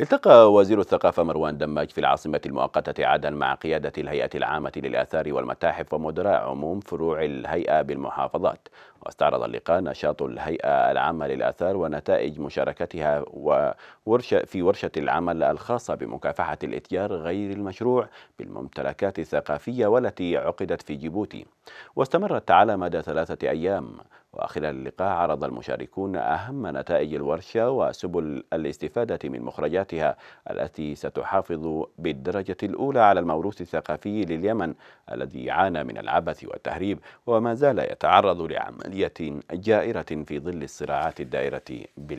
التقى وزير الثقافة مروان دماج في العاصمة المؤقتة عدن مع قيادة الهيئة العامة للآثار والمتاحف ومدراء عموم فروع الهيئة بالمحافظات واستعرض اللقاء نشاط الهيئة العامة للآثار ونتائج مشاركتها وورشة في ورشة العمل الخاصة بمكافحة الإتيار غير المشروع بالممتلكات الثقافية والتي عقدت في جيبوتي واستمرت على مدى ثلاثة أيام وخلال اللقاء عرض المشاركون أهم نتائج الورشة وسبل الاستفادة من مخرجاتها التي ستحافظ بالدرجة الأولى على الموروث الثقافي لليمن الذي عانى من العبث والتهريب وما زال يتعرض لعملية جائرة في ظل الصراعات الدائرة بال...